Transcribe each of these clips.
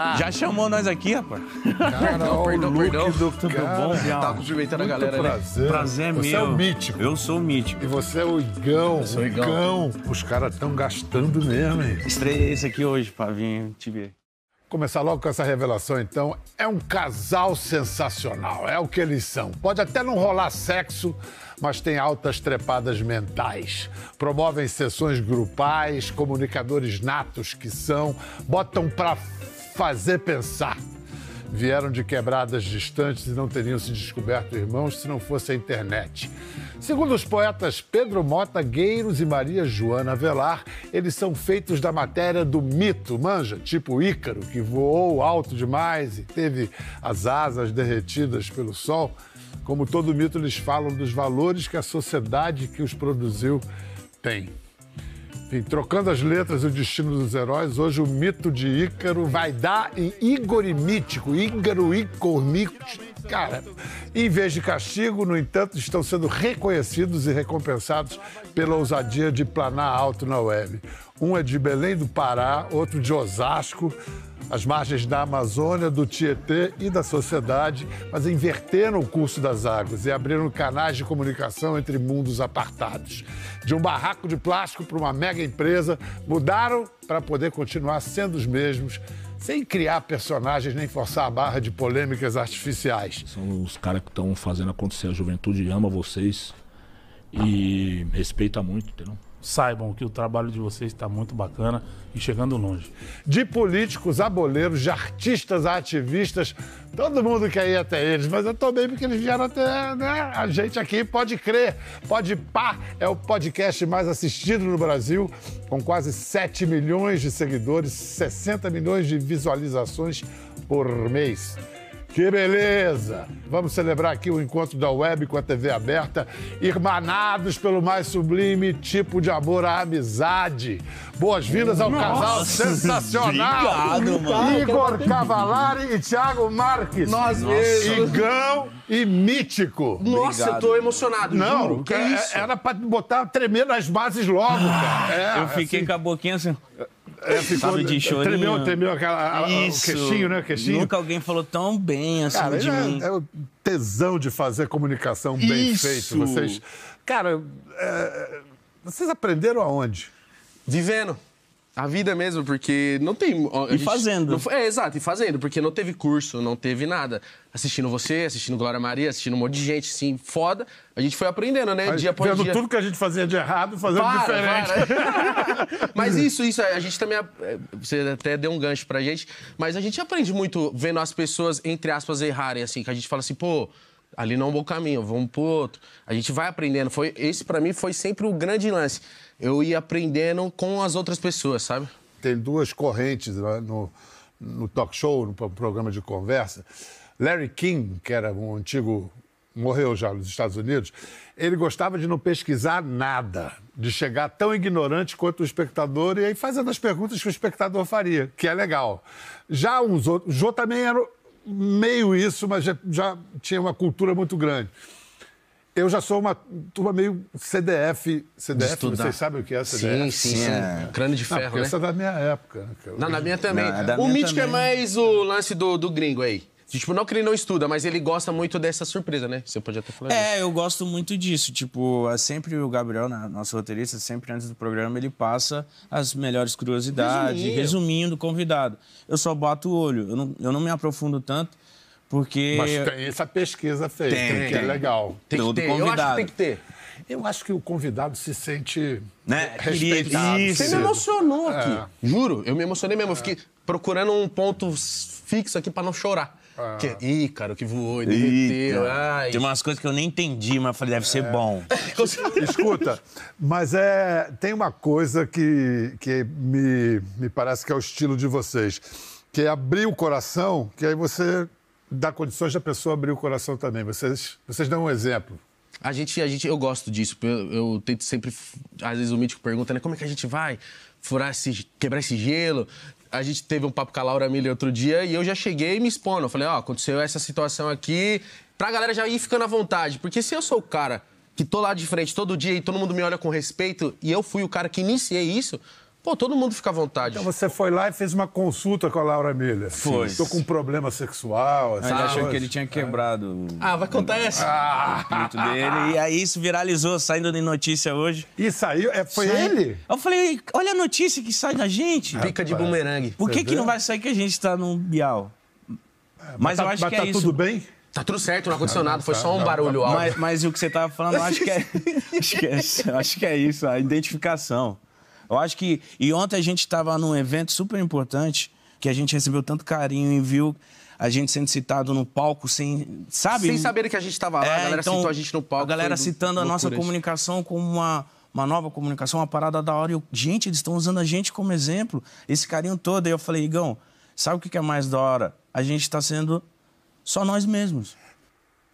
Ah. Já chamou nós aqui, rapaz. Cara, não, perdão, o perdão. Do... Tudo cara, bom, Bial? Tá cumprimentando a galera, prazer. né? Prazer você meu. Você é o mítico. Eu sou o mítico. E você é o Igão. Eu sou o Igão. Igão. Os caras estão gastando mesmo, hein? Estreiei esse aqui hoje pra vir te ver. Começar logo com essa revelação, então. É um casal sensacional, é o que eles são. Pode até não rolar sexo, mas tem altas trepadas mentais. Promovem sessões grupais, comunicadores natos que são, botam pra fazer pensar. Vieram de quebradas distantes e não teriam se descoberto irmãos se não fosse a internet. Segundo os poetas Pedro Mota Gueiros e Maria Joana Velar, eles são feitos da matéria do mito, manja, tipo Ícaro, que voou alto demais e teve as asas derretidas pelo sol. Como todo mito, eles falam dos valores que a sociedade que os produziu tem. Enfim, trocando as letras e o destino dos heróis, hoje o mito de Ícaro vai dar em Igor e Mítico, Ícaro e Cornítico. Cara, em vez de castigo, no entanto, estão sendo reconhecidos e recompensados pela ousadia de planar alto na web. Um é de Belém do Pará, outro de Osasco às margens da Amazônia, do Tietê e da sociedade, mas inverteram o curso das águas e abriram canais de comunicação entre mundos apartados. De um barraco de plástico para uma mega empresa, mudaram para poder continuar sendo os mesmos sem criar personagens nem forçar a barra de polêmicas artificiais. São os caras que estão fazendo acontecer. A juventude ama vocês e respeita muito, entendeu? saibam que o trabalho de vocês está muito bacana e chegando longe. De políticos a boleiros, de artistas a ativistas, todo mundo quer ir até eles, mas eu tô bem porque eles vieram até né? a gente aqui. Pode crer, pode pá, é o podcast mais assistido no Brasil, com quase 7 milhões de seguidores, 60 milhões de visualizações por mês. Que beleza! Vamos celebrar aqui o encontro da web com a TV aberta, irmanados pelo mais sublime tipo de amor, a amizade. Boas-vindas ao Nossa, casal sensacional! Obrigado, mano. Igor Cavalari e Thiago Marques. Nós mesmos. Igão e Mítico. Nossa, Obrigado. eu tô emocionado, Não, juro. Que é, isso? Era pra botar tremer nas bases logo, cara. É, eu fiquei assim... com a boquinha assim... É, ficou, sabe, de chorinho. Tremeu, tremeu aquela, a, Isso. o queixinho, né? O queixinho. Nunca alguém falou tão bem assim Cara, de é, mim. É o tesão de fazer comunicação bem feito, feita. Vocês, cara, é, vocês aprenderam aonde? Vivendo. A vida mesmo, porque não tem. E gente, fazendo. Não, é, exato, e fazendo, porque não teve curso, não teve nada. Assistindo você, assistindo Glória Maria, assistindo um monte de gente, assim, foda. A gente foi aprendendo, né? A dia após vendo dia. tudo que a gente fazia de errado, fazendo para, diferente. Para. mas isso, isso, é, a gente também. É, você até deu um gancho pra gente, mas a gente aprende muito vendo as pessoas, entre aspas, errarem, assim, que a gente fala assim, pô ali não é um bom caminho, vamos pro outro. A gente vai aprendendo. Foi, esse para mim foi sempre o grande lance eu ia aprendendo com as outras pessoas, sabe? Tem duas correntes né, no, no talk show, no programa de conversa. Larry King, que era um antigo morreu já nos Estados Unidos, ele gostava de não pesquisar nada, de chegar tão ignorante quanto o espectador e aí fazendo as perguntas que o espectador faria, que é legal. Já uns outros, o Jô também era meio isso, mas já, já tinha uma cultura muito grande. Eu já sou uma turma meio CDF. CDF, vocês sabem o que é CDF? Sim, sim. sim. É. Crânio de ferro, não, né? Essa é da minha época. Né, não, na minha também. Não, é o minha mítico é também. é mais o lance do, do gringo aí. Tipo, não que ele não estuda, mas ele gosta muito dessa surpresa, né? Você pode até falar É, eu gosto muito disso. Tipo, é sempre o Gabriel, nosso roteirista, sempre antes do programa, ele passa as melhores curiosidades, resumindo o convidado. Eu só boto o olho, eu não, eu não me aprofundo tanto, porque. Mas tem essa pesquisa feita, tem, que é legal. Tem Todo que ter. Convidado. Eu acho que tem que ter. Eu acho que o convidado se sente né? respeitado. Isso. Você me emocionou é. aqui. Juro, eu me emocionei mesmo. É. Eu fiquei procurando um ponto fixo aqui para não chorar. Ah. Que, ih, cara, o que voou, ele meteu. Tem umas coisas que eu nem entendi, mas falei, deve é. ser bom. Escuta, mas é, tem uma coisa que, que me, me parece que é o estilo de vocês, que é abrir o coração, que aí você dar condições da pessoa abrir o coração também. Vocês, vocês dão um exemplo. A gente, a gente, eu gosto disso. Eu, eu tento sempre, às vezes o mítico pergunta, né? Como é que a gente vai furar esse, quebrar esse gelo? A gente teve um papo com a Laura Miller outro dia e eu já cheguei me expondo. Eu falei, ó, oh, aconteceu essa situação aqui, pra galera já ir ficando à vontade. Porque se eu sou o cara que tô lá de frente todo dia e todo mundo me olha com respeito e eu fui o cara que iniciei isso, Pô, todo mundo fica à vontade. Então você foi lá e fez uma consulta com a Laura Miller. Foi. Estou com um problema sexual. Assim, ele achou que ele tinha quebrado. É. Ah, vai contar essa. Ah, o espírito dele. E aí isso viralizou, saindo em notícia hoje. E saiu? É, foi ele? Eu falei, olha a notícia que sai da gente. Pica de bumerangue. Por que, que não vai sair que a gente está num bial? É, mas, mas tá, eu acho mas que tá é tudo isso. tudo bem? Tá tudo certo, não tá, ar condicionado, foi tá, só um barulho tá. alto. Mas, mas o que você tava falando, acho que, é, acho, que é, acho que é isso, a identificação. Eu acho que. E ontem a gente estava num evento super importante que a gente recebeu tanto carinho e viu a gente sendo citado no palco sem. Sabe? Sem saber que a gente estava lá, é, a galera então, citou a gente no palco. A galera do, citando a nossa comunicação como uma, uma nova comunicação, uma parada da hora. E eu, gente, eles estão usando a gente como exemplo, esse carinho todo. Aí eu falei, Igão, sabe o que é mais da hora? A gente está sendo só nós mesmos.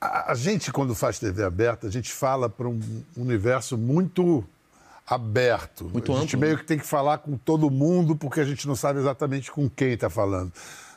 a gente, quando faz TV aberta, a gente fala para um universo muito aberto. Muito a gente amplo, meio né? que tem que falar com todo mundo, porque a gente não sabe exatamente com quem está falando.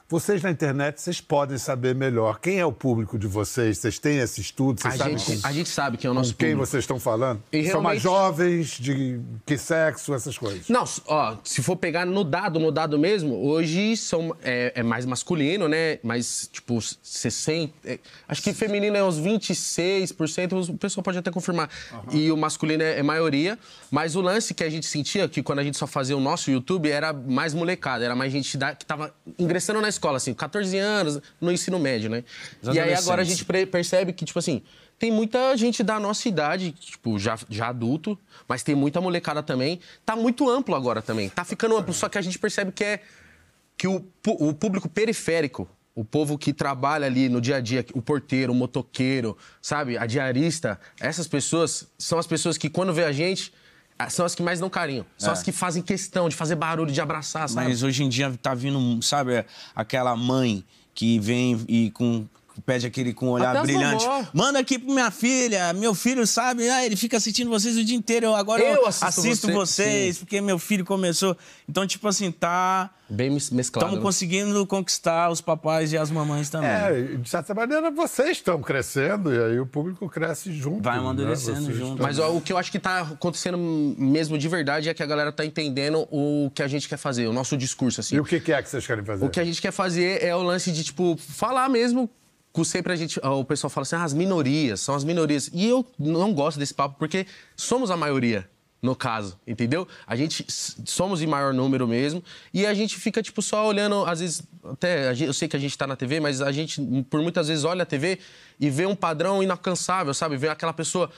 Vocês na internet, vocês podem saber melhor quem é o público de vocês. Vocês têm esse estudo? Vocês a, sabem gente, com, a gente sabe quem é o nosso com quem público. vocês estão falando? E São mais jovens, de que sexo, essas coisas? Não, ó, se for pegar no dado, no dado mesmo, hoje são, é, é mais masculino, né? Mas, tipo, 60... É, acho que feminino é uns 26%, o pessoal pode até confirmar. Uhum. E o masculino é, é maioria. Mas o lance que a gente sentia, que quando a gente só fazia o nosso YouTube, era mais molecada, era mais gente da, que tava ingressando na escola, assim, 14 anos, no ensino médio, né? Os e aí agora a gente percebe que, tipo assim, tem muita gente da nossa idade, tipo, já, já adulto, mas tem muita molecada também. Tá muito amplo agora também. Tá ficando amplo, só que a gente percebe que é que o, o público periférico, o povo que trabalha ali no dia a dia, o porteiro, o motoqueiro, sabe, a diarista, essas pessoas são as pessoas que quando vê a gente ah, são as que mais dão carinho. São é. as que fazem questão de fazer barulho, de abraçar, sabe? Mas hoje em dia tá vindo, sabe, aquela mãe que vem e com pede aquele com um olhar Até brilhante. Manda aqui pra minha filha, meu filho sabe, ah, ele fica assistindo vocês o dia inteiro. Eu, agora eu, eu assisto, assisto você, vocês, sim. porque meu filho começou. Então, tipo assim, tá. Bem mesclado. Estamos né? conseguindo conquistar os papais e as mamães também. É, de certa maneira, vocês estão crescendo e aí o público cresce junto. Vai né? amadurecendo né? junto. Mas ó, o que eu acho que tá acontecendo mesmo de verdade é que a galera tá entendendo o que a gente quer fazer, o nosso discurso, assim. E o que é que vocês querem fazer? O que a gente quer fazer é o lance de, tipo, falar mesmo sempre a gente, ah, o pessoal fala assim, ah, as minorias, são as minorias. E eu não gosto desse papo porque somos a maioria no caso, entendeu? A gente somos em maior número mesmo e a gente fica tipo só olhando, às vezes até eu sei que a gente está na TV, mas a gente por muitas vezes olha a TV e vê um padrão inalcançável, sabe? Vê aquela pessoa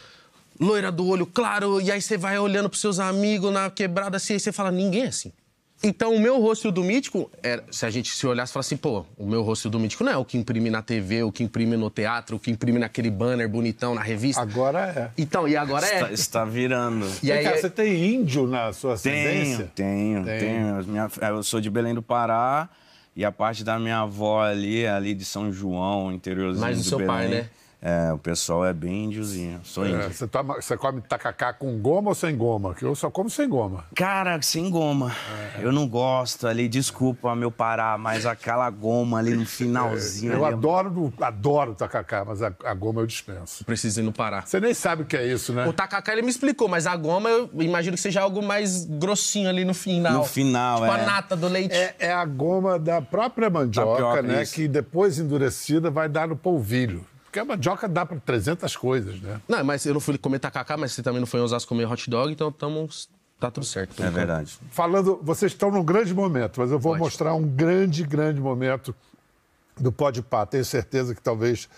loira do olho claro e aí você vai olhando pros seus amigos na quebrada assim, e aí você fala ninguém é assim. Então, o meu rosto do Mítico, era, é, se a gente se olhasse e falasse, assim, pô, o meu rosto do Mítico não é o que imprime na TV, o que imprime no teatro, o que imprime naquele banner bonitão na revista. Agora é. Então, e agora é. está, é. Está virando. E aí, cara, é... você tem índio na sua ascendência? Tenho, tenho, tenho. Minha, eu sou de Belém do Pará e a parte da minha avó ali, ali de São João, interiorzinho Mas do seu Belém. pai, né? É, o pessoal é bem índiozinho. Sou é, índio. É, você, toma, você come tacacá com goma ou sem goma? Que eu só como sem goma. Cara, sem goma. É. Eu não gosto ali, desculpa meu Pará, mas aquela goma ali no é, finalzinho. eu ali, é adoro, adoro tacacá, mas a, a goma eu dispenso. Precisa ir no Pará. Você nem sabe o que é isso, né? O tacacá ele me explicou, mas a goma eu imagino que seja algo mais grossinho ali no final. No final, tipo é. a nata do leite. É, a goma da própria mandioca, Tapioca, né? Isso. Que depois endurecida vai dar no polvilho. Porque a mandioca dá para 300 coisas, né? Não, mas eu não fui comer tacacá, mas você também não foi usar comer hot dog, então estamos Tá tudo certo. Tudo é verdade. Falando, vocês estão num grande momento, mas eu vou Pode. mostrar um grande, grande momento do Pode Pá. Tenho certeza que talvez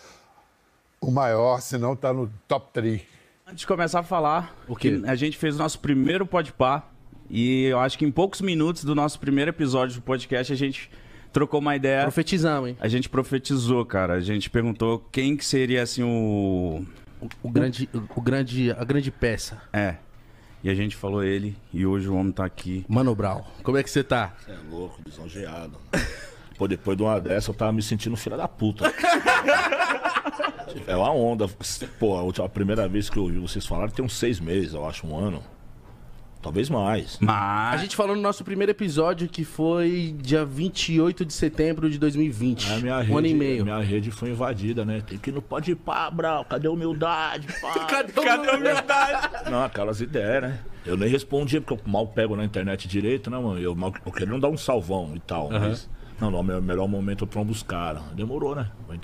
o maior, se não está no top 3. Antes de começar a falar, porque a gente fez o nosso primeiro Pode Pá e eu acho que em poucos minutos do nosso primeiro episódio do podcast a gente trocou uma ideia. Profetizamos, hein? A gente profetizou, cara. A gente perguntou quem que seria, assim, o... O, o grande, o, o grande, a grande peça. É. E a gente falou ele, e hoje o homem tá aqui. Mano Brown, como é que você tá? Você é louco, lisonjeado. Pô, depois de uma dessa eu tava me sentindo filha da puta. é uma onda. Pô, a, última, a primeira vez que eu ouvi vocês falaram tem uns seis meses, eu acho, um ano. Talvez mais. Mas... A gente falou no nosso primeiro episódio que foi dia 28 de setembro de 2020. É, minha um rede, ano e meio. Minha rede foi invadida, né? Tem que não pode ir pá, Brau. Cadê a humildade? cadê, cadê a humildade? Não, aquelas ideias, né? Eu nem respondia, porque eu mal pego na internet direito, né, mano? Eu, mal, eu queria não dar um salvão e tal. Uhum. Mas, não, não, é o melhor momento para trombo os caras. Demorou, né? Vai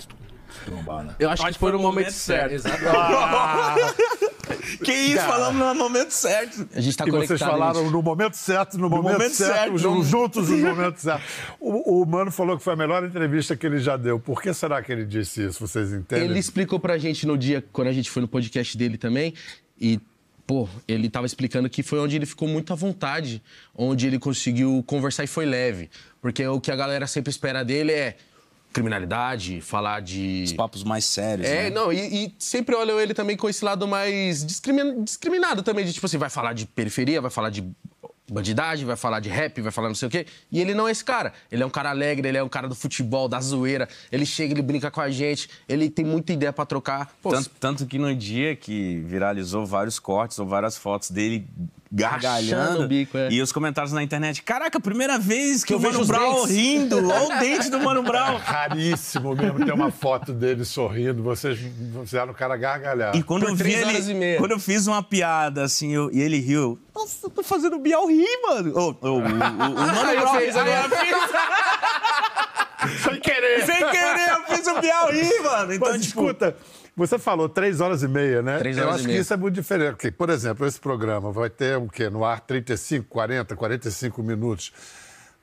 trombar, né? Eu acho, acho que, foi, foi no momento, momento certo. certo. Exato. Ah. Que isso, Cara. falamos no momento certo. A gente está conectado. vocês falaram gente. no momento certo, no, no momento, momento, certo, certo. juntos no momento certo. O, o, Mano falou que foi a melhor entrevista que ele já deu. Por que será que ele disse isso? Vocês entendem? Ele explicou pra gente no dia, quando a gente foi no podcast dele também, e pô, ele tava explicando que foi onde ele ficou muito à vontade, onde ele conseguiu conversar e foi leve. Porque o que a galera sempre espera dele é criminalidade, falar de. Os papos mais sérios. É, né? não, e, e, sempre olham ele também com esse lado mais discrimin... discriminado também, de tipo assim, vai falar de periferia, vai falar de bandidagem, vai falar de rap, vai falar não sei o quê. E ele não é esse cara. Ele é um cara alegre, ele é um cara do futebol, da zoeira. Ele chega, ele brinca com a gente, ele tem muita ideia para trocar. Pô, tanto, tanto, que no dia que viralizou vários cortes ou várias fotos dele gargalhando. O bico, é. E os comentários na internet. Caraca, primeira vez que, eu o Mano Brown rindo. Olha o dente do Mano Brown. É raríssimo mesmo ter uma foto dele sorrindo. Vocês fizeram o cara gargalhar. E quando Por eu vi ele, quando eu fiz uma piada assim, eu, e ele riu. Nossa, eu tô fazendo o Bial rir, mano. Oh, oh, o, o, o, Mano Brown fez agora. Foi do Piauí, mano. Então, Mas, tipo... escuta, você falou três horas e meia, né? Três horas Eu acho e meia. que isso é muito diferente. Porque, por exemplo, esse programa vai ter o quê? No ar 35, 40, 45 minutos.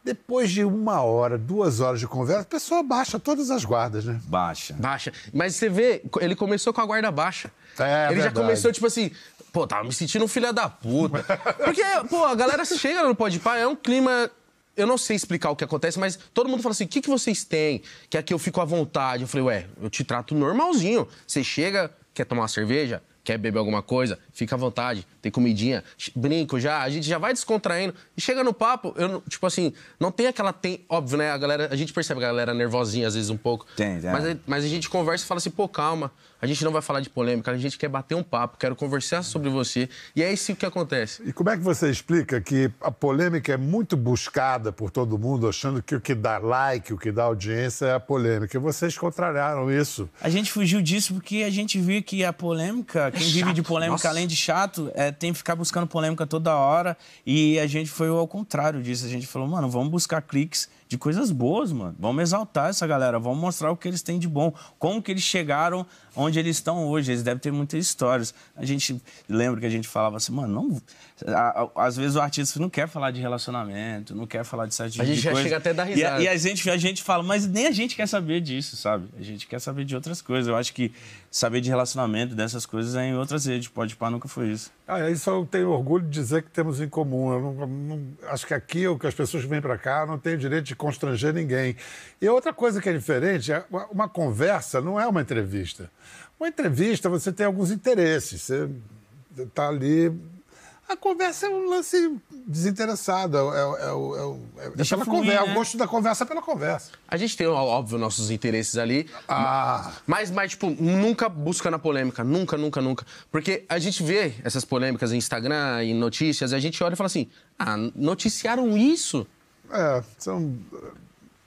Depois de uma hora, duas horas de conversa, a pessoa baixa todas as guardas, né? Baixa. Baixa. Mas você vê, ele começou com a guarda baixa. É, ele verdade. já começou, tipo assim, pô, tava me sentindo um filho da puta. Porque, pô, a galera chega no Pai, é um clima eu não sei explicar o que acontece, mas todo mundo fala assim: o que, que vocês têm? Que aqui eu fico à vontade. Eu falei, ué, eu te trato normalzinho. Você chega, quer tomar uma cerveja? Quer beber alguma coisa? fica à vontade, tem comidinha, brinco já, a gente já vai descontraindo. E chega no papo, eu, tipo assim, não tem aquela. Tem, óbvio, né? A galera, a gente percebe a galera é nervosinha às vezes um pouco. Tem, tem. Mas, mas a gente conversa e fala assim, pô, calma, a gente não vai falar de polêmica, a gente quer bater um papo, quero conversar sobre você. E é isso que acontece. E como é que você explica que a polêmica é muito buscada por todo mundo, achando que o que dá like, o que dá audiência é a polêmica? E vocês contrariaram isso. A gente fugiu disso porque a gente viu que a polêmica, quem é vive de polêmica Nossa. além além de chato, é, tem que ficar buscando polêmica toda hora. E a gente foi ao contrário disso. A gente falou, mano, vamos buscar cliques de coisas boas, mano. Vamos exaltar essa galera, vamos mostrar o que eles têm de bom, como que eles chegaram onde eles estão hoje. Eles devem ter muitas histórias. A gente lembra que a gente falava assim, mano, não, às vezes o artista não quer falar de relacionamento, não quer falar de certas coisas. A tipo gente já coisa. chega até a dar risada. E, e, a, gente, a gente fala, mas nem a gente quer saber disso, sabe? A gente quer saber de outras coisas. Eu acho que saber de relacionamento, dessas coisas, é em outras redes. Pode pá, nunca foi isso. Ah, isso eu tenho orgulho de dizer que temos em comum. Não, não, acho que aqui, o que as pessoas vêm para cá, não tem direito de constranger ninguém. E outra coisa que é diferente, é uma conversa não é uma entrevista. Uma entrevista, você tem alguns interesses, você está ali a conversa é um lance desinteressado. É, é, é, é pela fluir, conversa. Né? O gosto da conversa pela conversa. A gente tem, óbvio, nossos interesses ali. Ah. Mas, mas, tipo, nunca busca na polêmica. Nunca, nunca, nunca. Porque a gente vê essas polêmicas em Instagram, em notícias, e a gente olha e fala assim: ah, noticiaram isso? É, são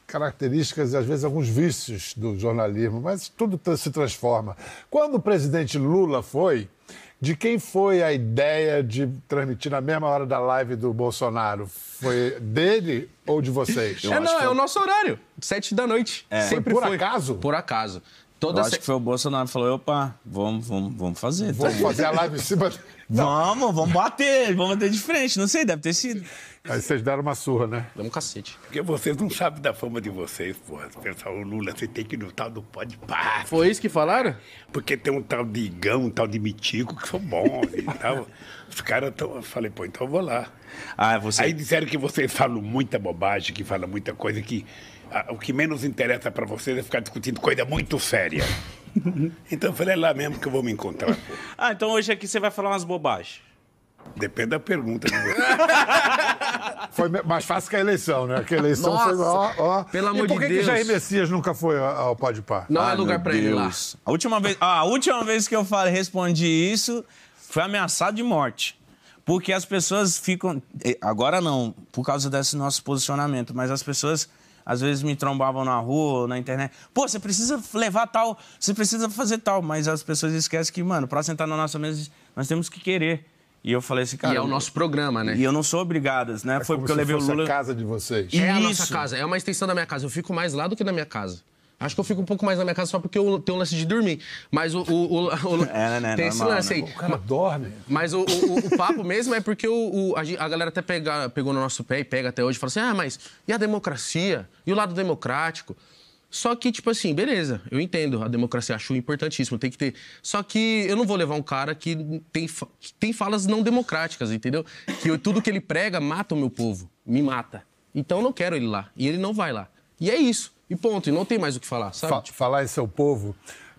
características e às vezes alguns vícios do jornalismo, mas tudo se transforma. Quando o presidente Lula foi, de quem foi a ideia de transmitir na mesma hora da live do Bolsonaro? Foi dele ou de vocês? É, Eu é, não, é o nosso horário. Sete da noite. É. Sempre foi. Por foi. acaso? Por acaso. Toda eu acho se... que foi o Bolsonaro que falou: opa, vamos, vamos, vamos fazer. Tá vamos tá fazer a live em cima. Vamos, vamos bater, vamos bater de frente. Não sei, deve ter sido. Aí vocês deram uma surra, né? Deu um cacete. Porque vocês não sabem da fama de vocês, pô. Pessoal, o Lula, você tem que ir no tal do pode pá. Foi isso que falaram? Porque tem um tal de Igão, um tal de Mitico, que são bons e tal. Os caras estão. Eu falei, pô, então eu vou lá. Ah, você... Aí disseram que vocês falam muita bobagem, que falam muita coisa que o que menos interessa para vocês é ficar discutindo coisa muito séria. então eu falei, é lá mesmo que eu vou me encontrar. Ah, então hoje aqui você vai falar umas bobagens. Depende da pergunta. foi mais fácil que a eleição, né? Que a eleição Nossa, foi. Ó, ó. Pelo amor de Deus. Por que Jair Messias nunca foi ao Podpah? Não é ah, é lugar pra ele lá. A última, vez, a última vez que eu falei, respondi isso foi ameaçado de morte. Porque as pessoas ficam. Eh, agora não, por causa desse nosso posicionamento, mas as pessoas às vezes me trombavam na rua, na internet. Pô, você precisa levar tal, você precisa fazer tal. Mas as pessoas esquecem que, mano, pra sentar na nossa mesa, nós temos que querer. E eu falei assim, cara. E é o nosso programa, né? E eu não sou obrigada, né? É Foi porque eu levei o Lula. É a casa de vocês. É Isso. a nossa casa, é uma extensão da minha casa. Eu fico mais lá do que na minha casa. Acho que eu fico um pouco mais na minha casa só porque eu tenho um lance de dormir. Mas o. o, o, o é, né? né tem normal, esse lance né? aí. Né? O cara mas, dorme. Mas o, o, papo mesmo é porque o, a, a, galera até pega, pegou no nosso pé e pega até hoje e fala assim: ah, mas e a democracia? E o lado democrático? Só que, tipo assim, beleza, eu entendo, a democracia acho importantíssimo, tem que ter. Só que eu não vou levar um cara que tem, que tem falas não democráticas, entendeu? Que eu, tudo que ele prega mata o meu povo, me mata. Então eu não quero ele lá. E ele não vai lá. E é isso. E ponto, e não tem mais o que falar, sabe? Fa Falar em seu povo.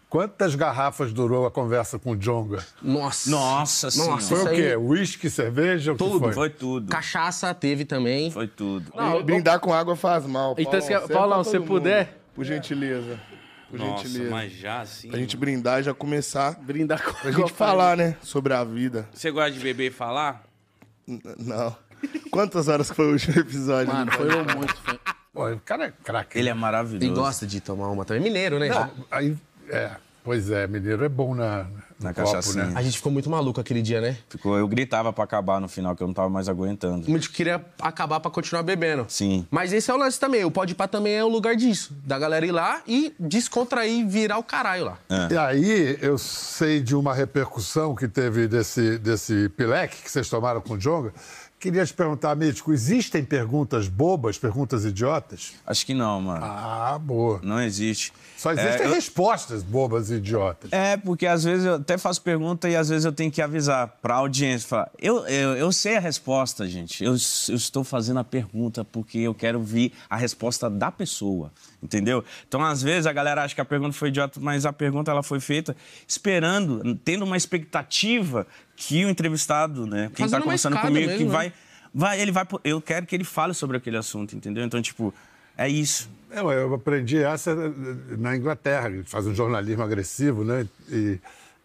Quantas garrafas durou a conversa com o Jonga? Nossa. Nossa Nossa, foi o quê? Whisky, cerveja? Tudo, foi? foi? tudo. Cachaça teve também. Foi tudo. Não, Brindar com água faz mal. Então, Paulão, Paulão você puder. por gentileza. Por Nossa, gentileza. mas já assim. Pra gente brindar e já começar. Brindar com Pra gente falar, né? Sobre a vida. Você gosta de beber e falar? N não. Quantas horas foi o último episódio? Mano, foi um monte, foi Pô, o cara é craque. Ele né? é maravilhoso. Ele gosta de tomar uma também. Mineiro, né? Não, aí, é, pois é, mineiro é bom na, na cachaça. Né? A gente ficou muito maluco aquele dia, né? Ficou, eu gritava para acabar no final, que eu não tava mais aguentando. A gente queria acabar para continuar bebendo. Sim. Mas esse é o lance também. O Pode Pá também é o lugar disso. Da galera ir lá e descontrair virar o caralho lá. É. E aí, eu sei de uma repercussão que teve desse, desse pileque que vocês tomaram com o Jonga, Queria te perguntar, Mítico, existem perguntas bobas, perguntas idiotas? Acho que não, mano. Ah, boa. Não existe. Só é, existem é, respostas eu... bobas e idiotas. É, porque às vezes eu até faço pergunta e às vezes eu tenho que avisar para a audiência. Falar, eu, eu, eu sei a resposta, gente. Eu, eu estou fazendo a pergunta porque eu quero ouvir a resposta da pessoa, entendeu? Então, às vezes, a galera acha que a pergunta foi idiota, mas a pergunta ela foi feita esperando, tendo uma expectativa que o entrevistado, né? Quem está conversando comigo, que né? vai, vai, ele vai, eu quero que ele fale sobre aquele assunto, entendeu? Então, tipo, é isso. É, eu, eu aprendi essa eh, eh, na Inglaterra, faz um jornalismo agressivo, né? E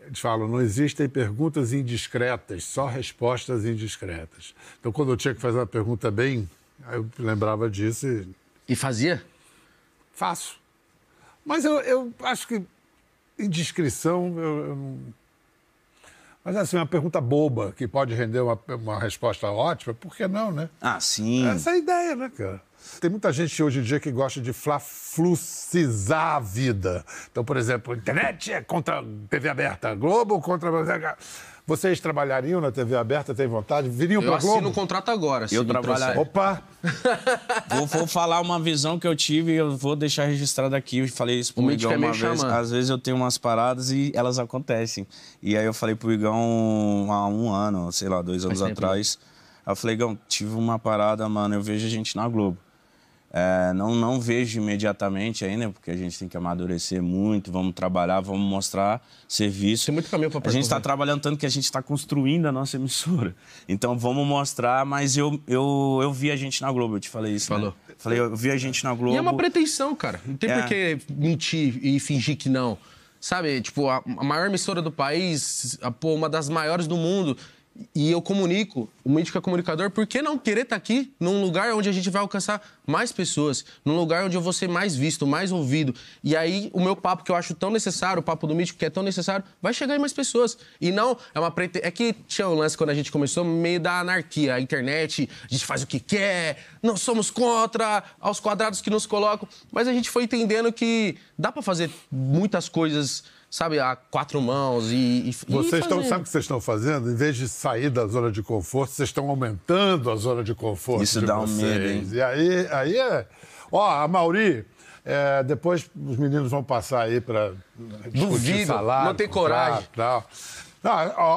eles falam, não existem perguntas indiscretas, só respostas indiscretas. Então, quando eu tinha que fazer uma pergunta bem, eu lembrava disso e... E fazia? Faço. Mas eu, eu acho que indiscrição, eu, eu não mas assim, uma pergunta boba que pode render uma, uma resposta ótima, por que não, né? Ah, sim. Essa é a ideia, né, cara? Tem muita gente hoje em dia que gosta de flaflucizar a vida. Então, por exemplo, internet é contra TV aberta, Globo contra. Vocês trabalhariam na TV aberta? Tem vontade? Viriam para Globo? Eu assino o contrato agora. Eu trabalharia. Opa! vou, vou, falar uma visão que eu tive e eu vou deixar registrado aqui. Eu falei isso pro o Igão é uma vez. Chamando. Às vezes eu tenho umas paradas e elas acontecem. E aí eu falei pro Igão há um ano, sei lá, dois anos né? atrás. eu falei, Igão, tive uma parada, mano, eu vejo a gente na Globo. É, não, não vejo imediatamente ainda, né, porque a gente tem que amadurecer muito, vamos trabalhar, vamos mostrar serviço. Tem muito caminho para A gente está trabalhando tanto que a gente está construindo a nossa emissora. Então vamos mostrar, mas eu, eu, eu vi a gente na Globo, eu te falei isso. Né? Falou. Né? Falei, eu vi a gente na Globo. E é uma pretensão, cara. Não tem é. por que mentir e fingir que não. Sabe, tipo, a, a maior emissora do país, a, pô, uma das maiores do mundo e eu comunico, o mídico é comunicador, por que não querer estar tá aqui num lugar onde a gente vai alcançar mais pessoas, num lugar onde eu vou ser mais visto, mais ouvido? E aí o meu papo que eu acho tão necessário, o papo do mídico que é tão necessário, vai chegar em mais pessoas. E não é uma prete... é que tinha um lance quando a gente começou meio da anarquia, a internet, a gente faz o que quer, não somos contra aos quadrados que nos colocam, mas a gente foi entendendo que dá para fazer muitas coisas sabe, a quatro mãos e. e vocês estão, sabe o que vocês estão fazendo? Em vez de sair da zona de conforto, vocês estão aumentando a zona de conforto. Isso de dá vocês. um medo, hein? E aí, aí é. Ó, a Mauri. É, depois os meninos vão passar aí para discutir Duvido, salário. Não tem coragem. Tal. Não,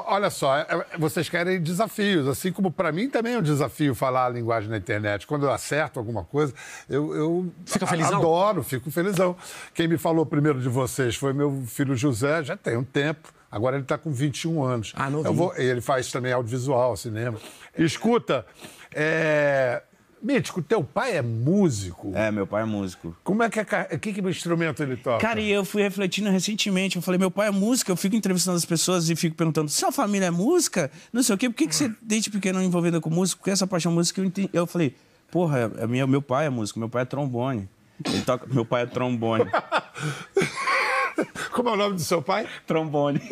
olha só, é, é, vocês querem desafios, assim como para mim também é um desafio falar a linguagem na internet. Quando eu acerto alguma coisa, eu, eu Fica felizão. adoro, fico felizão. Quem me falou primeiro de vocês foi meu filho José, já tem um tempo. Agora ele está com 21 anos. Ah, não eu vou, Ele faz também audiovisual, cinema. Escuta, é, Mítico, teu pai é músico? É, meu pai é músico. Como é que é. Que, que instrumento ele toca? Cara, e eu fui refletindo recentemente. Eu falei, meu pai é música. Eu fico entrevistando as pessoas e fico perguntando: sua família é música? Não sei o quê. Por que, que você, desde pequeno, é envolvida com música? por que essa paixão música eu entendi. Eu falei, porra, é, é meu pai é músico, meu pai é trombone. Ele toca. meu pai é trombone. Como é o nome do seu pai? Trombone.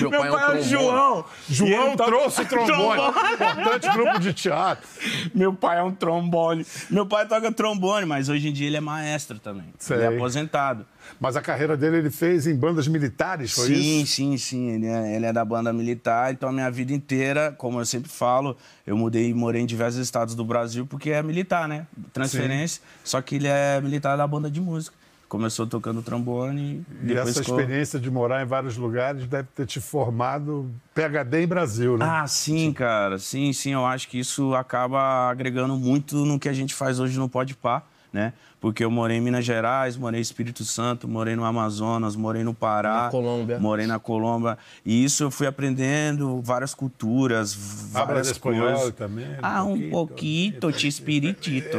Meu, Meu pai, é pai é, o é João. João tá... trouxe trombone. trombone. Importante grupo de teatro. Meu pai é um trombone. Meu pai toca trombone, mas hoje em dia ele é maestro também. Sei. Ele é aposentado. Mas a carreira dele ele fez em bandas militares, foi sim, isso? Sim, sim, sim. Ele, é, ele é da banda militar, então a minha vida inteira, como eu sempre falo, eu mudei e morei em diversos estados do Brasil porque é militar, né? Transferência. Sim. Só que ele é militar da banda de música começou tocando trombone. E essa experiência de morar em vários lugares deve ter te formado PHD em Brasil, né? Ah, sim, cara. Sim, sim. Eu acho que isso acaba agregando muito no que a gente faz hoje no Podpah né? Porque eu morei em Minas Gerais, morei em Espírito Santo, morei no Amazonas, morei no Pará, na Colômbia. morei na Colômbia. E isso eu fui aprendendo várias culturas, várias Habla coisas. espanhol também? Ah, um pouquinho, te espiritito.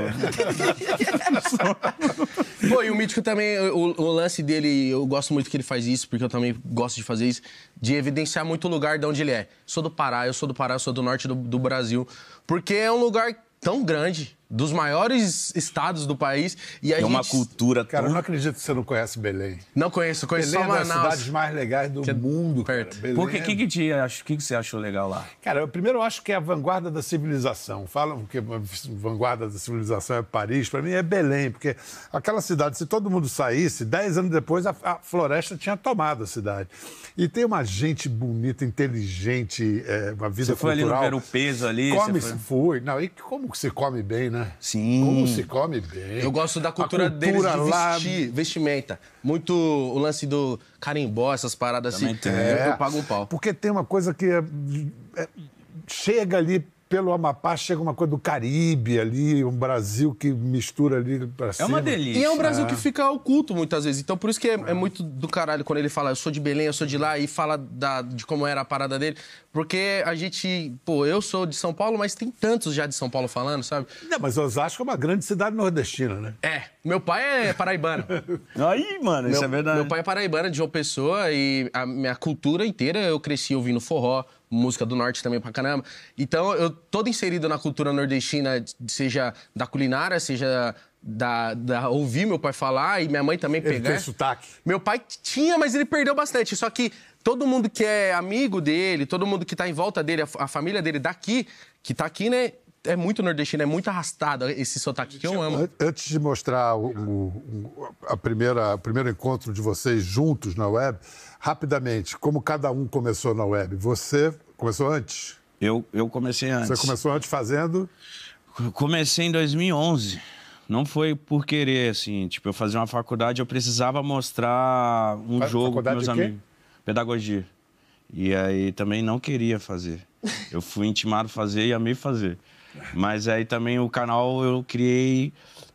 Pô, e o Mítico também, o, o, lance dele, eu gosto muito que ele faz isso, porque eu também gosto de fazer isso, de evidenciar muito o lugar de onde ele é. Sou do Pará, eu sou do Pará, eu sou do norte do, do Brasil, porque é um lugar tão grande, dos maiores estados do país. E a é gente... uma cultura Cara, eu não acredito que você não conhece Belém. Não conheço, conheço Belém só Manaus. é uma das cidades mais legais do que... mundo, Perto. cara. Por que, é que, que, te que, que você achou legal lá? Cara, eu primeiro acho que é a vanguarda da civilização. Falam que a vanguarda da civilização é Paris, para mim é Belém, porque aquela cidade, se todo mundo saísse, dez anos depois a, a floresta tinha tomado a cidade. E tem uma gente bonita, inteligente, é, uma vida cultural. Você foi ali no Peso ali? Come, se foi... Não, e como que se come bem, né? Né? Sim. Como se come bem. Eu gosto da cultura, cultura deles de lá... vestir, vestimenta. Muito o lance do carimbó, essas paradas Também assim. Tem. É. Eu pago um pau. Porque tem uma coisa que é, é, chega ali pelo Amapá chega uma coisa do Caribe ali, um Brasil que mistura ali pra cima. É uma delícia. E é um Brasil é. que fica oculto muitas vezes. Então, por isso que é, é, muito do caralho quando ele fala eu sou de Belém, eu sou de lá, e fala da, de como era a parada dele. Porque a gente, pô, eu sou de São Paulo, mas tem tantos já de São Paulo falando, sabe? Não, mas Osasco é uma grande cidade nordestina, né? É. Meu pai é paraibano. Aí, mano, meu, isso é verdade. Meu pai é paraibano de João Pessoa e a minha cultura inteira eu cresci ouvindo forró, música do norte também pra caramba. Então, eu todo inserido na cultura nordestina, seja da culinária, seja da, da ouvir meu pai falar e minha mãe também pegar. Ele sotaque? Meu pai tinha, mas ele perdeu bastante. Só que todo mundo que é amigo dele, todo mundo que tá em volta dele, a, a família dele daqui, que tá aqui, né? é muito nordestino, é muito arrastado esse sotaque que eu amo. Antes de mostrar o, o a primeira, o primeiro encontro de vocês juntos na web, rapidamente, como cada um começou na web? Você começou antes? Eu, eu comecei antes. Você começou antes fazendo? Comecei em 2011. Não foi por querer, assim. Tipo, eu fazia uma faculdade, eu precisava mostrar um jogo para meus amigos. Pedagogia. E aí também não queria fazer. Eu fui intimado a fazer e amei fazer. Mas aí também o canal eu criei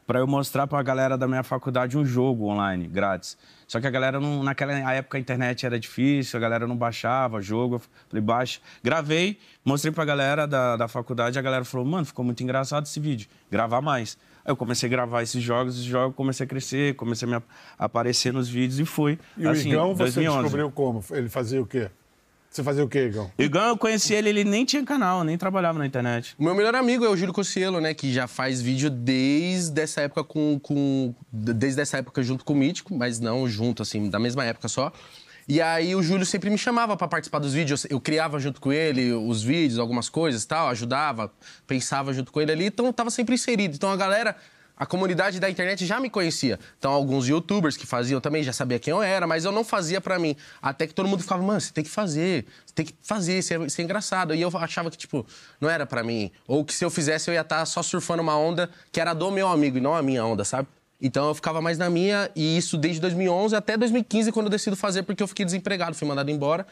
para eu mostrar para a galera da minha faculdade um jogo online, grátis. Só que a galera, não, naquela época a internet era difícil, a galera não baixava jogo. Eu falei, baixa. Gravei, mostrei para a galera da, da faculdade, a galera falou, mano, ficou muito engraçado esse vídeo, gravar mais. Aí eu comecei a gravar esses jogos, esses jogos comecei a crescer, comecei a me aparecer nos vídeos e foi. E assim, o Igão 2011. você descobriu como? Ele fazia o quê? Você fazia o quê, Igão? Igão, eu conheci ele, ele nem tinha canal, nem trabalhava na internet. O meu melhor amigo é o Júlio Cossielo, né? Que já faz vídeo desde essa época com, com. Desde essa época junto com o Mítico, mas não junto, assim, da mesma época só. E aí o Júlio sempre me chamava para participar dos vídeos. Eu criava junto com ele os vídeos, algumas coisas tal, ajudava, pensava junto com ele ali, então eu tava sempre inserido. Então a galera a comunidade da internet já me conhecia. Então, alguns youtubers que faziam também já sabia quem eu era, mas eu não fazia para mim. Até que todo mundo ficava, mano, você tem que fazer, você tem que fazer, isso é, isso é engraçado. E eu achava que, tipo, não era para mim. Ou que se eu fizesse, eu ia estar tá só surfando uma onda que era do meu amigo e não a minha onda, sabe? Então eu ficava mais na minha, e isso desde 2011 até 2015, quando eu decido fazer, porque eu fiquei desempregado, fui mandado embora.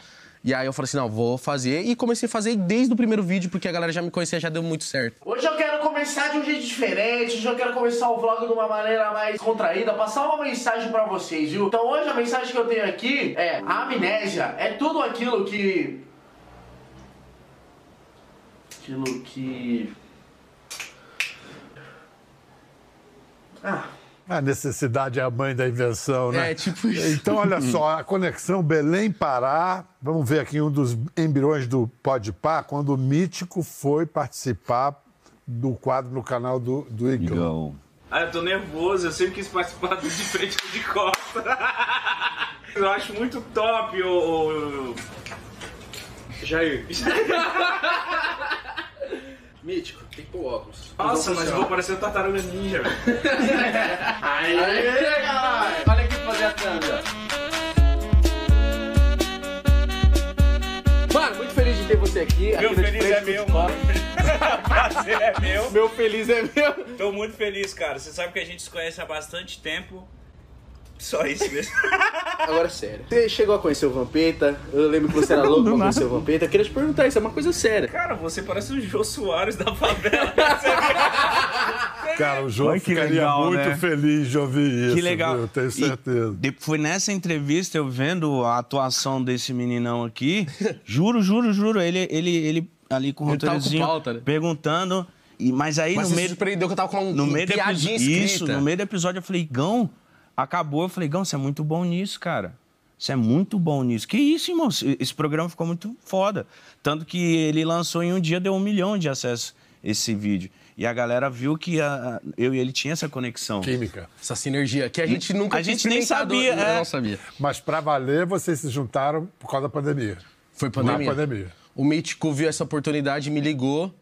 E aí eu falei assim, não, vou fazer. E comecei a fazer desde o primeiro vídeo, porque a galera já me conhecia, já deu muito certo. Hoje eu quero começar de um jeito diferente, hoje eu quero começar o vlog de uma maneira mais contraída, passar uma mensagem pra vocês, viu? Então hoje a mensagem que eu tenho aqui é, a amnésia é tudo aquilo que... Aquilo que... Ah... A necessidade é a mãe da invenção, né? É, tipo isso. Então, olha só, a conexão Belém-Pará. Vamos ver aqui um dos embriões do Pode Par, quando o Mítico foi participar do quadro no canal do, do Igão. Igão. Ah, eu tô nervoso, eu sempre quis participar do de frente de costa. eu acho muito top, ô. Jair. Mítico, tem que pôr óculos. Nossa, mas vou parecer o Tartaruga Ninja, velho. Aí, caralho! Olha aqui fazer a tanda. Mano, muito feliz de ter você aqui. Meu aqui feliz é meu, mano. Prazer é meu. Meu feliz é meu. Tô muito feliz, cara. Você sabe que a gente se conhece há bastante tempo. Só isso mesmo. Agora, sério. Você chegou a conhecer o Vampeta? Eu lembro que você era louco pra conhecer o Vampeta. Eu queria te perguntar, isso é uma coisa séria. Cara, você parece o Jô Soares da favela. Cara, o João ficaria legal, muito né? feliz de ouvir isso. Que legal. Viu? Tenho certeza. E foi nessa entrevista, eu vendo a atuação desse meninão aqui, juro, juro, juro, ele, ele, ele ali com o roteirzinho, pauta, né? perguntando... E, mas aí mas no meio... surpreendeu que eu tava com um, no meio piadinha Isso, no meio do episódio eu falei, Gão... Acabou, eu falei, Gão, você é muito bom nisso, cara. Você é muito bom nisso. Que isso, irmão? Esse programa ficou muito foda. Tanto que ele lançou em um dia, deu um milhão de acessos esse vídeo. E a galera viu que a, eu e ele tinha essa conexão. Química. Essa sinergia que a gente nunca A gente nem sabia. É. Não sabia. Mas para valer, vocês se juntaram por causa da pandemia. Foi é pandemia. Foi pandemia. O Mítico viu essa oportunidade, me ligou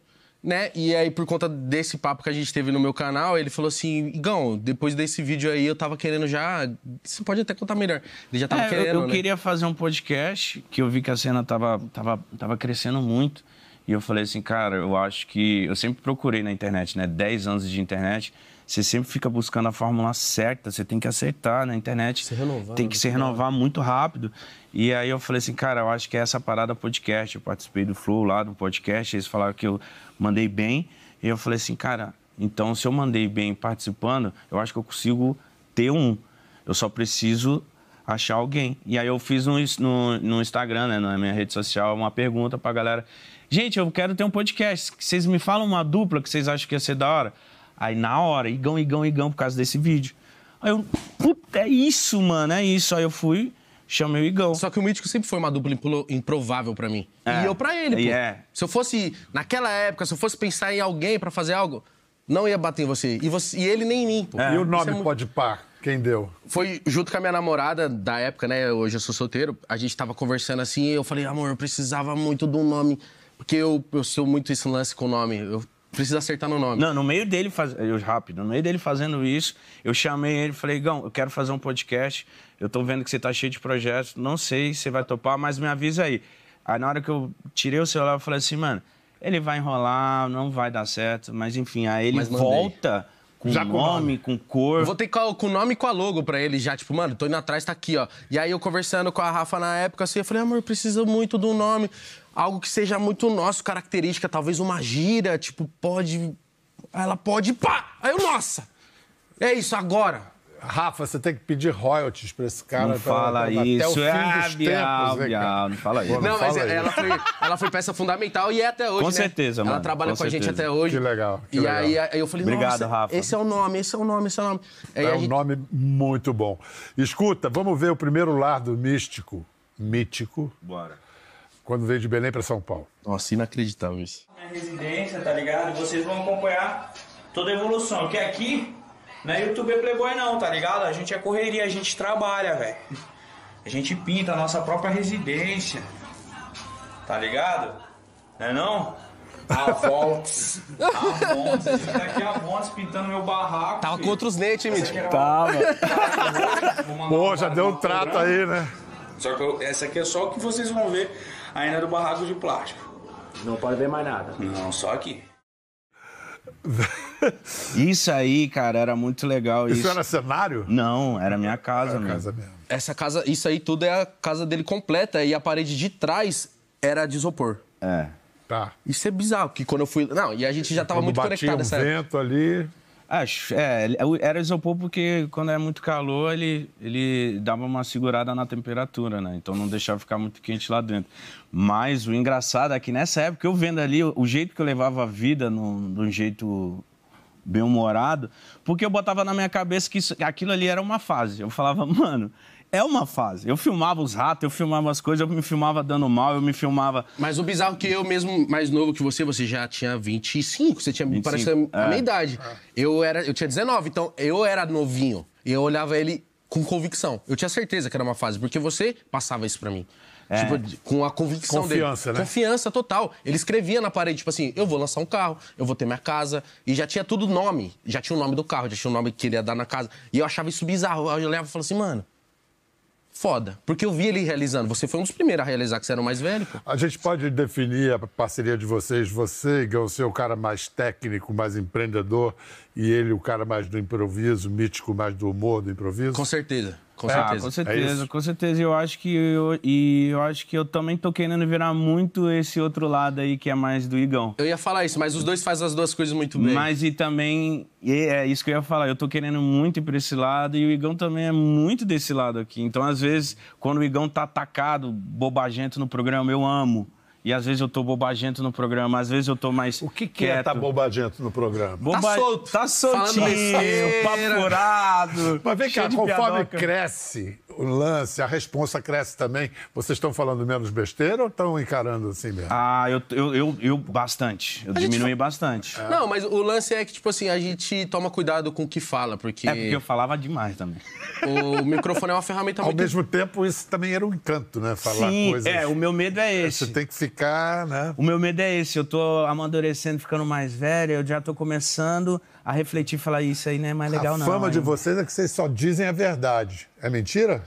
né? E aí, por conta desse papo que a gente teve no meu canal, ele falou assim: Igão, depois desse vídeo aí, eu tava querendo já. Você pode até contar melhor. Ele já tava é, querendo. Eu, eu né? queria fazer um podcast, que eu vi que a cena tava, tava, tava crescendo muito. E eu falei assim, cara, eu acho que. Eu sempre procurei na internet, né? 10 anos de internet. Você sempre fica buscando a fórmula certa, você tem que acertar na internet. Se renovar, tem que né, se renovar muito rápido. E aí eu falei assim, cara, eu acho que é essa parada podcast. Eu participei do Flow lá do podcast, eles falaram que eu mandei bem. E eu falei assim, cara, então se eu mandei bem participando, eu acho que eu consigo ter um. Eu só preciso achar alguém. E aí eu fiz no, no, no Instagram, né, na minha rede social, uma pergunta pra galera. Gente, eu quero ter um podcast. Vocês me falam uma dupla que vocês acham que ia ser da hora? Aí na hora, igão, igão, igão, por causa desse vídeo. Aí eu, puta, é isso, mano, é isso. Aí eu fui, chamei o Igão. Só que o Mítico sempre foi uma dupla improvável para mim. É. E eu para ele, pô. É. Se eu fosse, naquela época, se eu fosse pensar em alguém para fazer algo, não ia bater em você. E, você, e ele nem em mim, pô. É. E o nome é muito... pode par? Quem deu? Foi junto com a minha namorada da época, né? Hoje eu sou solteiro. A gente tava conversando assim e eu falei, amor, eu precisava muito de um nome. Porque eu, eu sou muito esse lance com o nome. Eu precisa acertar no nome. Não, no meio dele, faz... rápido, no meio dele fazendo isso, eu chamei ele e falei, Gão, eu quero fazer um podcast, eu tô vendo que você tá cheio de projetos, não sei se você vai topar, mas me avisa aí. Aí na hora que eu tirei o celular, eu falei assim, mano, ele vai enrolar, não vai dar certo, mas enfim, aí ele volta com já nome, com nome, com cor. Vou ter com o nome e com a logo pra ele já, tipo, mano, tô indo atrás, tá aqui, ó. E aí eu conversando com a Rafa na época, assim, eu falei, amor, precisa muito do nome algo que seja muito nosso, característica, talvez uma gira, tipo, pode. Ela pode. Pá! Aí eu, nossa! É isso, agora! Rafa, você tem que pedir royalties pra esse cara. Não pra, fala pra, isso. Até o fim é, dos né, não fala isso. Não, não mas ela foi, ela, foi, peça fundamental e é até hoje, Com né? certeza, mano. Ela trabalha com, com a gente até hoje. Que legal. Que e legal. Aí, aí, eu falei, Obrigado, nossa, Rafa. esse é o nome, esse é o nome, esse é o nome. Aí, é um gente... nome muito bom. Escuta, vamos ver o primeiro lar do Místico. Mítico. Bora quando veio de Belém para São Paulo. Nossa, inacreditável isso. Minha residência, tá ligado? Vocês vão acompanhar toda a evolução. Porque aqui, não é YouTube Playboy não, tá ligado? A gente é correria, a gente trabalha, velho. A gente pinta a nossa própria residência. Tá ligado? Não é não? A Vontes. A Vontes. aqui a Vontes pintando meu barraco. Tava filho. com outros dentes, Mitch. Tava. Pô, já deu um trato aí, né? Só que eu, essa aqui é só o que vocês vão ver ainda era o barraco de plástico. Não pode ver mais nada. Não, só aqui. isso aí, cara, era muito legal. Isso, isso era cenário? Não, era minha casa, era mesmo. casa mesmo. Essa casa, isso aí tudo é a casa dele completa e a parede de trás era de isopor. É. Tá. Isso é bizarro, que quando eu fui. Não, e a gente já tava quando muito batia conectado um nessa. vento ali. Acho, é, é era isopor porque quando é muito calor ele, ele dava uma segurada na temperatura, né? Então não deixava ficar muito quente lá dentro. Mas o engraçado é que nessa época eu vendo ali o jeito que eu levava a vida de um jeito bem-humorado, porque eu botava na minha cabeça que isso, aquilo ali era uma fase. Eu falava, mano, é uma fase. Eu filmava os ratos, eu filmava as coisas, eu me filmava dando mal, eu me filmava. Mas o bizarro é que eu mesmo, mais novo que você, você já tinha 25, você tinha 25, parece é. a minha idade. Eu era, eu tinha 19, então eu era novinho. E eu olhava ele com convicção. Eu tinha certeza que era uma fase, porque você passava isso para mim. É. Tipo, com a convicção Confiança, dele. né? Confiança total. Ele escrevia na parede, tipo assim, eu vou lançar um carro, eu vou ter minha casa. E já tinha tudo nome. Já tinha o nome do carro, já tinha o nome que ele ia dar na casa. E eu achava isso bizarro. Eu olhava e falava assim, mano, foda. Porque eu vi ele realizando. Você foi um dos primeiros a realizar, que você era o mais velho. Pô. A gente pode definir a parceria de vocês, você, que é o seu cara mais técnico, mais empreendedor, e ele, o cara mais do improviso, mítico mais do humor do improviso? Com certeza. Com ah, certeza. Ah, com é certeza, é com certeza. Eu acho que eu, e eu acho que eu também tô querendo virar muito esse outro lado aí que é mais do Igão. Eu ia falar isso, mas os dois fazem as duas coisas muito bem. Mas e também é isso que eu ia falar. Eu tô querendo muito ir para esse lado e o Igão também é muito desse lado aqui. Então, às vezes, quando o Igão tá atacado, bobagento no programa, eu amo. E às vezes eu tô bobagento no programa, às vezes eu tô mais. O que, que é tá bobagento no programa? Boba... Tá solto. Tá soltinho, papurado. Mas vem cá, conforme piadoca. cresce o lance, a responsa cresce também. Vocês estão falando menos besteira ou estão encarando assim mesmo? Ah, eu, eu, eu, eu bastante. Eu a diminui gente... bastante. É. Não, mas o lance é que, tipo assim, a gente toma cuidado com o que fala, porque. É porque eu falava demais também. O microfone é uma ferramenta Ao muito. Ao mesmo tempo, isso também era um encanto, né? Falar Sim, coisas. É, o meu medo é esse. Você tem que ficar ficar, né? O meu medo é esse, eu tô amadurecendo, ficando mais velho, eu já tô começando a refletir e falar isso aí não é mais legal, a não. A fama de vocês é que vocês só dizem a verdade. É mentira?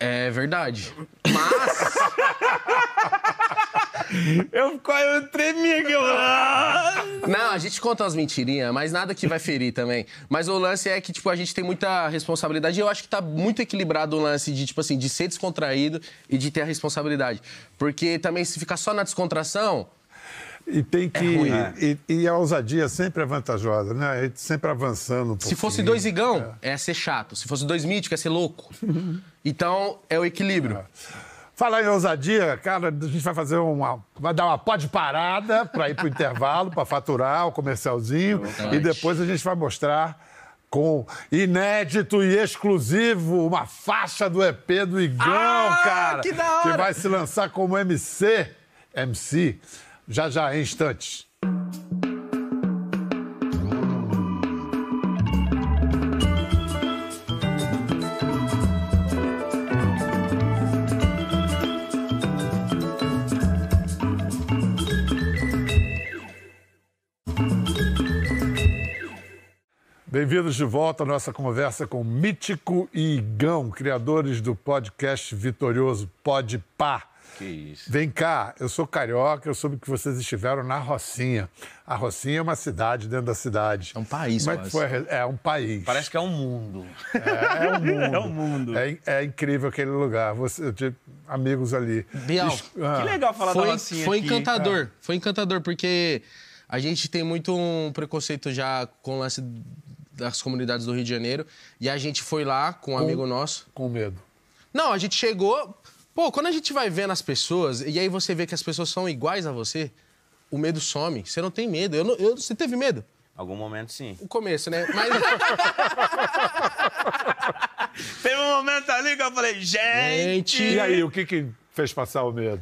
É verdade. Mas. Eu, eu aí aqui. Eu... Ah! Não, a gente conta umas mentirinhas, mas nada que vai ferir também. Mas o lance é que, tipo, a gente tem muita responsabilidade. E eu acho que tá muito equilibrado o lance de, tipo assim, de ser descontraído e de ter a responsabilidade. Porque também, se ficar só na descontração... E tem que. É ruim, né? e, e, a ousadia é sempre é vantajosa, né? A gente sempre avançando. Um se fosse dois igão, é. é. ser chato. Se fosse dois míticos, é ser louco. então, é o equilíbrio. É. Falar em ousadia, cara, a gente vai fazer uma. Vai dar uma pó de parada para ir para o intervalo, para faturar o comercialzinho. e depois a gente vai mostrar com inédito e exclusivo uma faixa do EP do Igão, ah, cara. Que da hora! Que vai se lançar como MC. MC. Já já, em instantes. Bem-vindos de volta à nossa conversa com Mítico e Igão, criadores do podcast vitorioso Pod Pá. Que isso. Vem cá, eu sou carioca, eu soube que vocês estiveram na Rocinha. A Rocinha é uma cidade dentro da cidade. É um país, Como é que foi? É um país. Parece que é um mundo. É, é um mundo. É um mundo. É, é incrível aquele lugar. Você, eu tive amigos ali. Bial, ah. que legal falar foi, da Rocinha Foi aqui. encantador, é. foi encantador, porque a gente tem muito um preconceito já com o lance das comunidades do Rio de Janeiro. E a gente foi lá com um com, amigo nosso. Com medo. Não, a gente chegou. Pô, quando a gente vai vendo as pessoas, e aí você vê que as pessoas são iguais a você, o medo some. Você não tem medo. Eu, não, eu você teve medo? Algum momento, sim. O começo, né? Mas. teve um momento ali que eu falei, gente... E aí, o que, que fez passar o medo?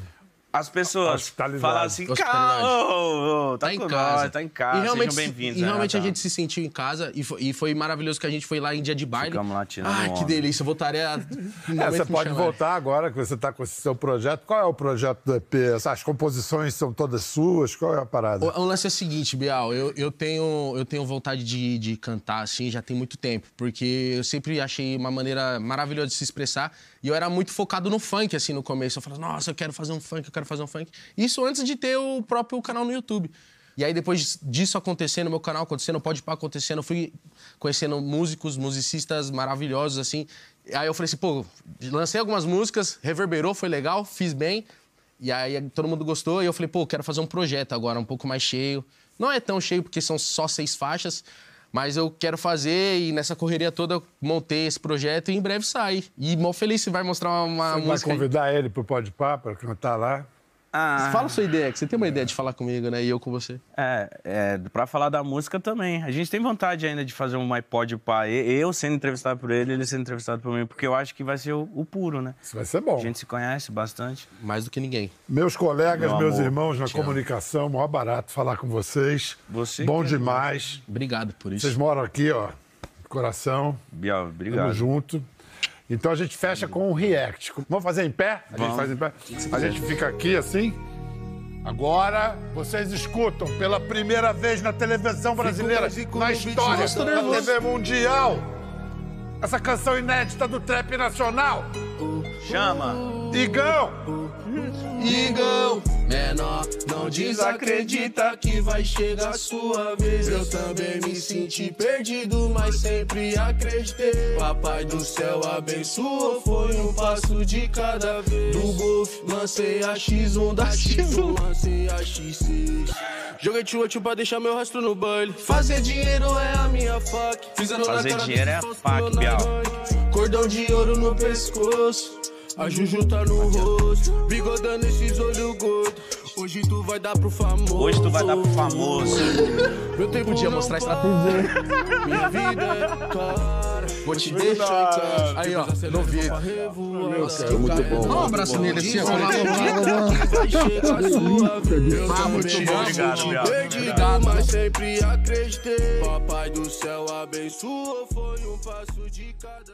as pessoas falam assim, calma tá, tá em casa, nós, tá em casa, e realmente, sejam bem-vindos. E né, realmente né? a gente se sentiu em casa e foi, e foi, maravilhoso que a gente foi lá em dia de baile. Ficamos lá tirando Ai, que delícia, voltarei a... é, você pode voltar agora que você tá com o seu projeto. Qual é o projeto do EP? As composições são todas suas? Qual é a parada? O, o lance é o seguinte, Bial, eu, eu, tenho, eu tenho vontade de, de cantar, assim, já tem muito tempo, porque eu sempre achei uma maneira maravilhosa de se expressar e eu era muito focado no funk, assim, no começo. Eu falava, nossa, eu quero fazer um funk, eu quero quero fazer um funk. Isso antes de ter o próprio canal no YouTube. E aí, depois disso acontecendo, meu canal acontecendo, pode para acontecendo, eu fui conhecendo músicos, musicistas maravilhosos, assim. Aí eu falei assim, pô, lancei algumas músicas, reverberou, foi legal, fiz bem. E aí todo mundo gostou, e eu falei, pô, quero fazer um projeto agora, um pouco mais cheio. Não é tão cheio porque são só seis faixas, mas eu quero fazer e nessa correria toda eu montei esse projeto e em breve sai. E mó feliz se vai mostrar uma Você música. Vai convidar aí. ele pro Pode Pá para cantar lá? Ah. Fala a sua ideia, que você tem uma ideia de falar comigo, né? E eu com você. É, é pra falar da música também. A gente tem vontade ainda de fazer um iPod pá. Eu sendo entrevistado por ele, ele sendo entrevistado por mim, porque eu acho que vai ser o, o puro, né? Isso vai ser bom. A gente se conhece bastante. Mais do que ninguém. Meus colegas, Meu meus amor, irmãos na comunicação, maior barato falar com vocês. Você bom é demais. Obrigado por isso. Vocês moram aqui, ó. Coração. Obrigado. Tamo junto. Então a gente fecha com o react. Vamos fazer em pé? A gente faz em pé. A gente fica aqui assim. Agora vocês escutam pela primeira vez na televisão brasileira, na história da TV mundial, essa canção inédita do trap nacional. Chama. Igão. Igão. Menor, não desacredita que vai chegar a sua vez. Eu também me senti perdido, mas sempre acreditei. Papai do céu abençoou, foi um passo de cada vez. Do golfe, lancei a X1 da X1, lancei a X6. Joguei tio tio pra deixar meu rastro no baile. Fazer dinheiro é a minha faca. Fazer dinheiro é a faca, Bial. Cordão de ouro no pescoço. A Juju tá no rosto, bigodando esses olhos gordos. Hoje tu vai dar pro famoso. Hoje tu vai dar pro famoso. Meu tempo Podia mostrar isso pra tu Minha vida é cara. Vou te deixar. Então. Tipo, Aí, ó, não vídeo. Meu, cara, muito é bom. Dá um abraço nele assim, agora. Ah, muito bom. Obrigado, Obrigado, mas sempre acreditei. Papai do céu abençoou, foi um passo de cada.